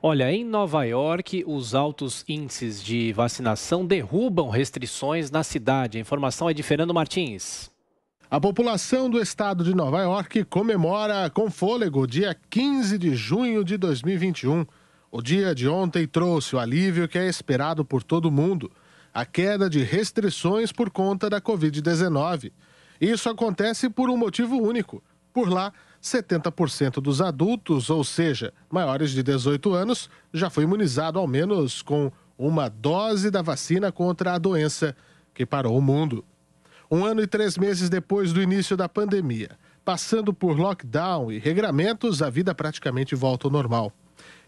Olha, em Nova York, os altos índices de vacinação derrubam restrições na cidade. A informação é de Fernando Martins. A população do estado de Nova York comemora com fôlego o dia 15 de junho de 2021. O dia de ontem trouxe o alívio que é esperado por todo mundo: a queda de restrições por conta da Covid-19. Isso acontece por um motivo único. Por lá, 70% dos adultos, ou seja, maiores de 18 anos, já foi imunizado ao menos com uma dose da vacina contra a doença que parou o mundo. Um ano e três meses depois do início da pandemia, passando por lockdown e regramentos, a vida praticamente volta ao normal.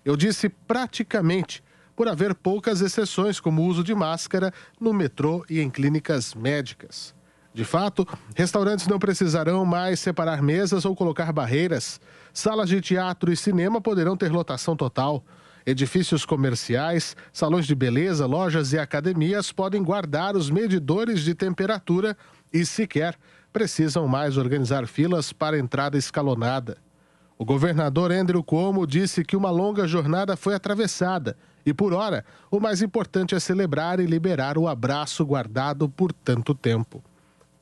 Eu disse praticamente, por haver poucas exceções, como o uso de máscara no metrô e em clínicas médicas. De fato, restaurantes não precisarão mais separar mesas ou colocar barreiras. Salas de teatro e cinema poderão ter lotação total. Edifícios comerciais, salões de beleza, lojas e academias podem guardar os medidores de temperatura e sequer precisam mais organizar filas para entrada escalonada. O governador Andrew Cuomo disse que uma longa jornada foi atravessada e, por hora, o mais importante é celebrar e liberar o abraço guardado por tanto tempo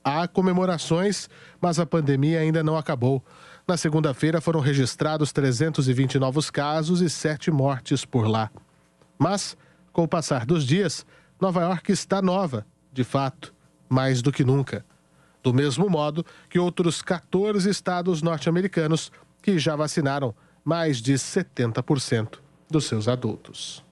há comemorações, mas a pandemia ainda não acabou. Na segunda-feira foram registrados 320 novos casos e 7 mortes por lá. Mas, com o passar dos dias, Nova York está nova, de fato, mais do que nunca. Do mesmo modo que outros 14 estados norte-americanos que já vacinaram mais de 70% dos seus adultos.